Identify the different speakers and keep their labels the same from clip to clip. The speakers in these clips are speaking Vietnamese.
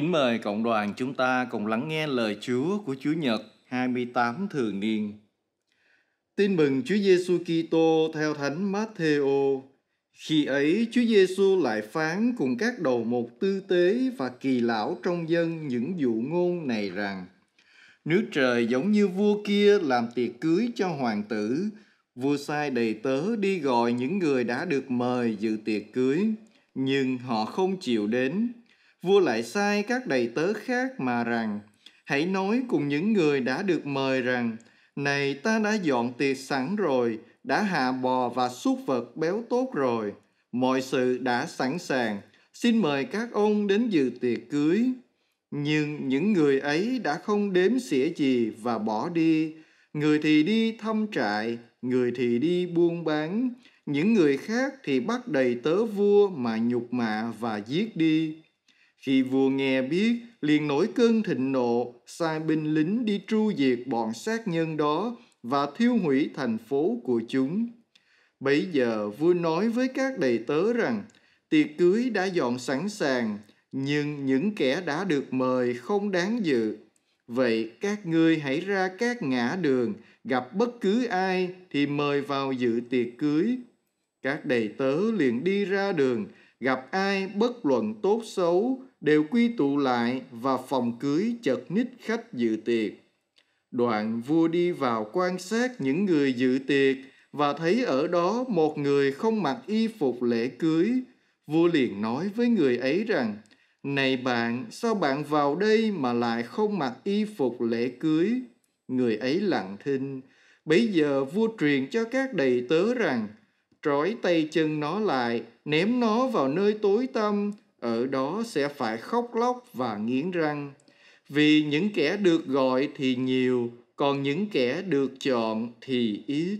Speaker 1: Kính mời cộng đoàn chúng ta cùng lắng nghe lời Chúa của Chúa Nhật 28 thường niên. Tin mừng Chúa Giêsu Kitô theo Thánh Matthew. Khi ấy Chúa Giêsu lại phán cùng các đầu mục tư tế và kỳ lão trong dân những dụ ngôn này rằng: Nước trời giống như vua kia làm tiệc cưới cho hoàng tử, vua sai đầy tớ đi gọi những người đã được mời dự tiệc cưới, nhưng họ không chịu đến vua lại sai các đầy tớ khác mà rằng hãy nói cùng những người đã được mời rằng này ta đã dọn tiệc sẵn rồi đã hạ bò và súc vật béo tốt rồi mọi sự đã sẵn sàng xin mời các ông đến dự tiệc cưới nhưng những người ấy đã không đếm xỉa gì và bỏ đi người thì đi thăm trại người thì đi buôn bán những người khác thì bắt đầy tớ vua mà nhục mạ và giết đi khi vua nghe biết, liền nổi cơn thịnh nộ, sai binh lính đi tru diệt bọn sát nhân đó và thiêu hủy thành phố của chúng. Bấy giờ vua nói với các đầy tớ rằng, tiệc cưới đã dọn sẵn sàng, nhưng những kẻ đã được mời không đáng dự. Vậy các ngươi hãy ra các ngã đường, gặp bất cứ ai thì mời vào dự tiệc cưới. Các đầy tớ liền đi ra đường, gặp ai bất luận tốt xấu đều quy tụ lại và phòng cưới chật ních khách dự tiệc. Đoạn vua đi vào quan sát những người dự tiệc và thấy ở đó một người không mặc y phục lễ cưới. Vua liền nói với người ấy rằng, Này bạn, sao bạn vào đây mà lại không mặc y phục lễ cưới? Người ấy lặng thinh. Bây giờ vua truyền cho các đầy tớ rằng, trói tay chân nó lại ném nó vào nơi tối tăm, ở đó sẽ phải khóc lóc và nghiến răng. Vì những kẻ được gọi thì nhiều, còn những kẻ được chọn thì ít.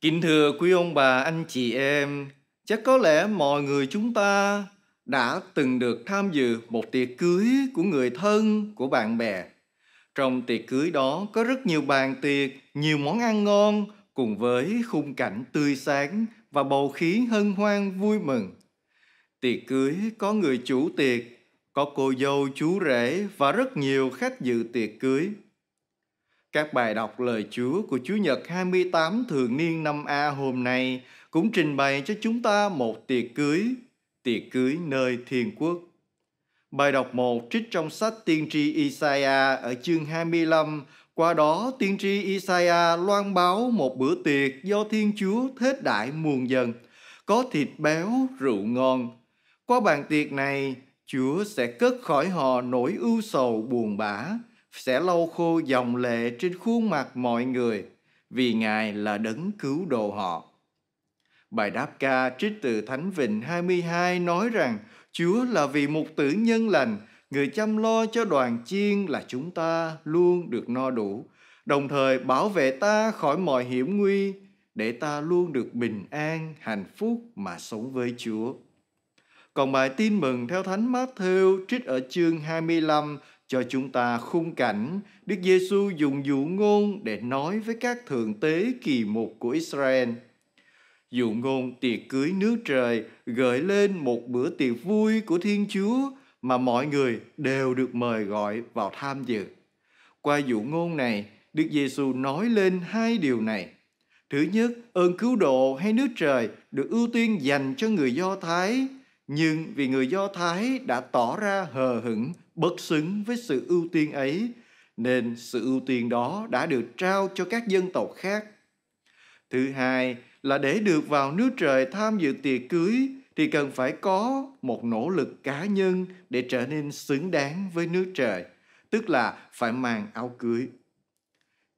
Speaker 1: Kính thưa quý ông bà, anh chị em, chắc có lẽ mọi người chúng ta đã từng được tham dự một tiệc cưới của người thân, của bạn bè. Trong tiệc cưới đó có rất nhiều bàn tiệc, nhiều món ăn ngon, cùng với khung cảnh tươi sáng và bầu khí hân hoan vui mừng. Tiệc cưới có người chủ tiệc, có cô dâu chú rể và rất nhiều khách dự tiệc cưới. Các bài đọc lời Chúa của Chúa Nhật 28 thường niên năm A hôm nay cũng trình bày cho chúng ta một tiệc cưới, tiệc cưới nơi thiên quốc. Bài đọc 1 trích trong sách tiên tri Isaiah ở chương 25 qua đó, tiên tri Isaiah loan báo một bữa tiệc do Thiên Chúa thết đại muôn dân, có thịt béo, rượu ngon. Qua bàn tiệc này, Chúa sẽ cất khỏi họ nỗi ưu sầu buồn bã, sẽ lau khô dòng lệ trên khuôn mặt mọi người, vì Ngài là đấng cứu độ họ. Bài đáp ca trích từ Thánh Vịnh 22 nói rằng Chúa là vì một tử nhân lành người chăm lo cho đoàn chiên là chúng ta luôn được no đủ, đồng thời bảo vệ ta khỏi mọi hiểm nguy, để ta luôn được bình an, hạnh phúc mà sống với Chúa. Còn bài tin mừng theo Thánh Matthew trích ở chương 25 cho chúng ta khung cảnh Đức Giêsu dùng dụ ngôn để nói với các thượng tế kỳ mục của Israel. Dụ ngôn tiệc cưới nước trời gợi lên một bữa tiệc vui của Thiên Chúa – mà mọi người đều được mời gọi vào tham dự. Qua dụ ngôn này, Đức Giêsu nói lên hai điều này. Thứ nhất, ơn cứu độ hay nước trời được ưu tiên dành cho người Do Thái, nhưng vì người Do Thái đã tỏ ra hờ hững, bất xứng với sự ưu tiên ấy, nên sự ưu tiên đó đã được trao cho các dân tộc khác. Thứ hai là để được vào nước trời tham dự tiệc cưới, thì cần phải có một nỗ lực cá nhân để trở nên xứng đáng với nước trời, tức là phải mang áo cưới.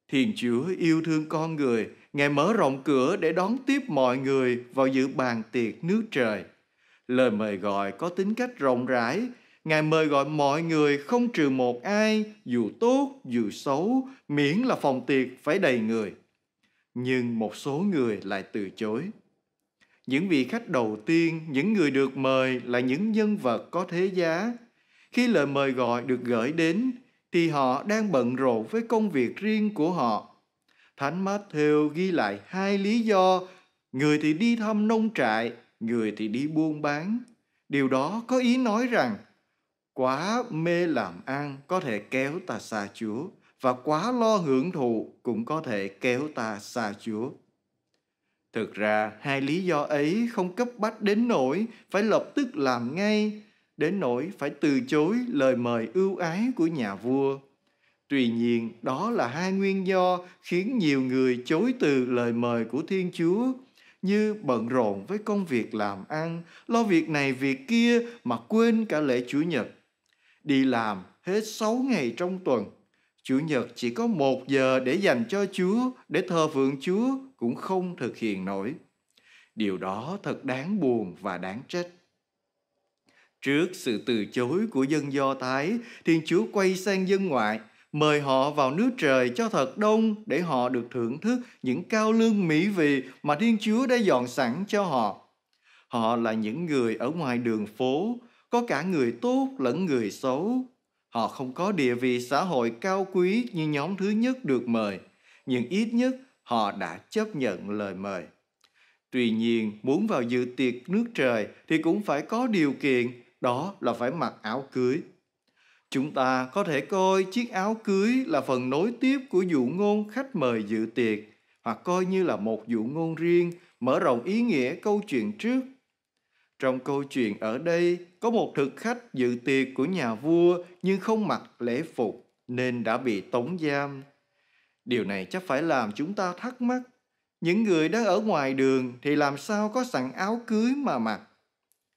Speaker 1: Thiên Chúa yêu thương con người, Ngài mở rộng cửa để đón tiếp mọi người vào dự bàn tiệc nước trời. Lời mời gọi có tính cách rộng rãi, Ngài mời gọi mọi người không trừ một ai, dù tốt, dù xấu, miễn là phòng tiệc phải đầy người. Nhưng một số người lại từ chối những vị khách đầu tiên, những người được mời là những nhân vật có thế giá. Khi lời mời gọi được gửi đến, thì họ đang bận rộn với công việc riêng của họ. Thánh Matthew ghi lại hai lý do, người thì đi thăm nông trại, người thì đi buôn bán. Điều đó có ý nói rằng, quá mê làm ăn có thể kéo ta xa Chúa, và quá lo hưởng thụ cũng có thể kéo ta xa Chúa. Thực ra hai lý do ấy không cấp bách đến nỗi phải lập tức làm ngay, đến nỗi phải từ chối lời mời ưu ái của nhà vua. Tuy nhiên, đó là hai nguyên do khiến nhiều người chối từ lời mời của Thiên Chúa, như bận rộn với công việc làm ăn, lo việc này việc kia mà quên cả lễ Chủ nhật. Đi làm hết sáu ngày trong tuần, Chủ nhật chỉ có một giờ để dành cho Chúa, để thờ phượng Chúa cũng không thực hiện nổi. Điều đó thật đáng buồn và đáng trách. Trước sự từ chối của dân Do Thái, Thiên Chúa quay sang dân ngoại, mời họ vào nước trời cho thật đông để họ được thưởng thức những cao lương mỹ vị mà Thiên Chúa đã dọn sẵn cho họ. Họ là những người ở ngoài đường phố, có cả người tốt lẫn người xấu. Họ không có địa vị xã hội cao quý như nhóm thứ nhất được mời, nhưng ít nhất họ đã chấp nhận lời mời. Tuy nhiên, muốn vào dự tiệc nước trời thì cũng phải có điều kiện, đó là phải mặc áo cưới. Chúng ta có thể coi chiếc áo cưới là phần nối tiếp của dụ ngôn khách mời dự tiệc, hoặc coi như là một dụ ngôn riêng, mở rộng ý nghĩa câu chuyện trước. Trong câu chuyện ở đây, có một thực khách dự tiệc của nhà vua nhưng không mặc lễ phục nên đã bị tống giam Điều này chắc phải làm chúng ta thắc mắc. Những người đang ở ngoài đường thì làm sao có sẵn áo cưới mà mặc?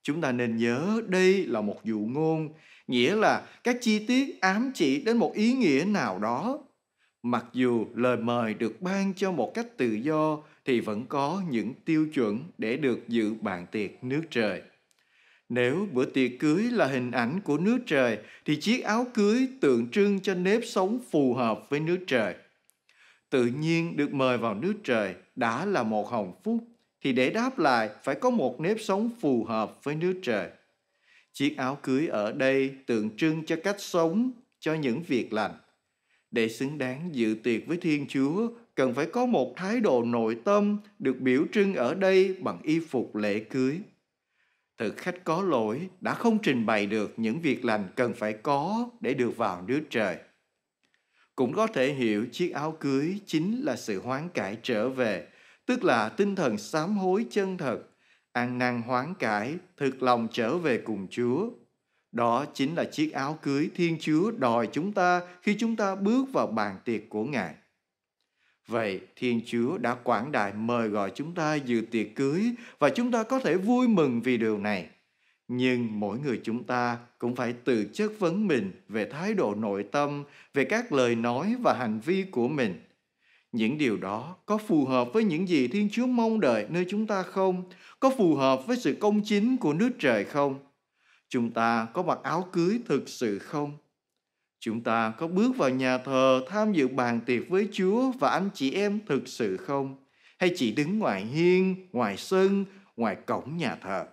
Speaker 1: Chúng ta nên nhớ đây là một dụ ngôn, nghĩa là các chi tiết ám chỉ đến một ý nghĩa nào đó. Mặc dù lời mời được ban cho một cách tự do thì vẫn có những tiêu chuẩn để được dự bàn tiệc nước trời. Nếu bữa tiệc cưới là hình ảnh của nước trời thì chiếc áo cưới tượng trưng cho nếp sống phù hợp với nước trời tự nhiên được mời vào nước trời đã là một hồng phúc, thì để đáp lại phải có một nếp sống phù hợp với nước trời. Chiếc áo cưới ở đây tượng trưng cho cách sống, cho những việc lành. Để xứng đáng dự tiệc với Thiên Chúa, cần phải có một thái độ nội tâm được biểu trưng ở đây bằng y phục lễ cưới. Thực khách có lỗi đã không trình bày được những việc lành cần phải có để được vào nước trời cũng có thể hiểu chiếc áo cưới chính là sự hoán cải trở về, tức là tinh thần sám hối chân thật, ăn năn hoán cải, thực lòng trở về cùng Chúa. Đó chính là chiếc áo cưới Thiên Chúa đòi chúng ta khi chúng ta bước vào bàn tiệc của Ngài. Vậy Thiên Chúa đã quảng đại mời gọi chúng ta dự tiệc cưới và chúng ta có thể vui mừng vì điều này nhưng mỗi người chúng ta cũng phải tự chất vấn mình về thái độ nội tâm về các lời nói và hành vi của mình những điều đó có phù hợp với những gì thiên chúa mong đợi nơi chúng ta không có phù hợp với sự công chính của nước trời không chúng ta có mặc áo cưới thực sự không chúng ta có bước vào nhà thờ tham dự bàn tiệc với chúa và anh chị em thực sự không hay chỉ đứng ngoài hiên ngoài sân ngoài cổng nhà thờ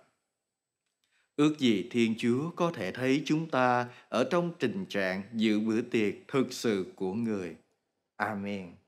Speaker 1: Ước gì Thiên Chúa có thể thấy chúng ta ở trong tình trạng dự bữa tiệc thực sự của người. Amen.